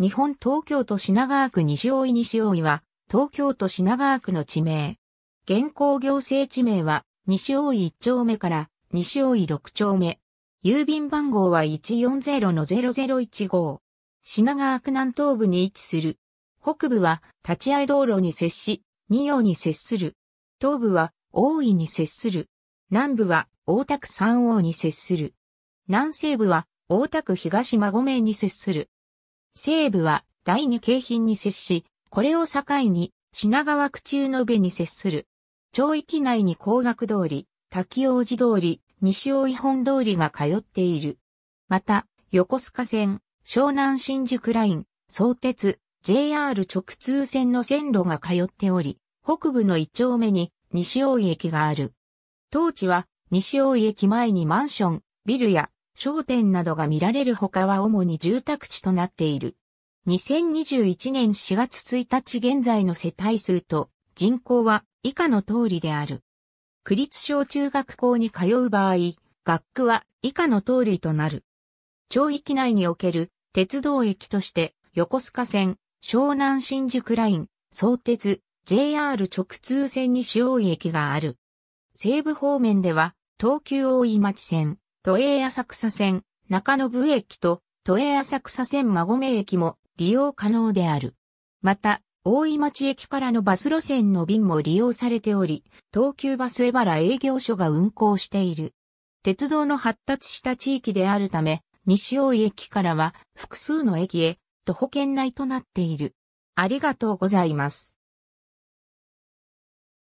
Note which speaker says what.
Speaker 1: 日
Speaker 2: 本東京都品川区西大井西大井は、東京都品川区の地名。現行行政地名は、西大井1丁目から西大井6丁目。郵便番号は140-0015。品川区南東部に位置する。北部は立い道路に接し、二葉に接する。東部は大井に接する。南部は大田区三王に接する。南西部は大田区東馬名に接する。西部は第二京浜に接し、これを境に品川区中の上に接する。町域内に工学通り、滝王子通り、西大井本通りが通っている。また、横須賀線、湘南新宿ライン、相鉄、JR 直通線の線路が通っており、北部の一丁目に西大井駅がある。当地は西大井駅前にマンション、ビルや商店などが見られるほかは主に住宅地となっている。2021年4月1日現在の世帯数と人口は以下の通りである。区立小中学校に通う場合、学区は以下の通りとなる。町域内における鉄道駅として横須賀線、湘南新宿ライン、相鉄、JR 直通線に主要駅がある。西部方面では東急大井町線、都営浅草線、中延駅と都営浅草線馬込駅も利用可能である。また、大井町駅からのバス路線の便も利用されており、東急バスエバラ営業所が運行している。鉄道の発達した地域であるため、西大井駅からは複数の駅へ徒歩圏内となっている。ありがとうございます。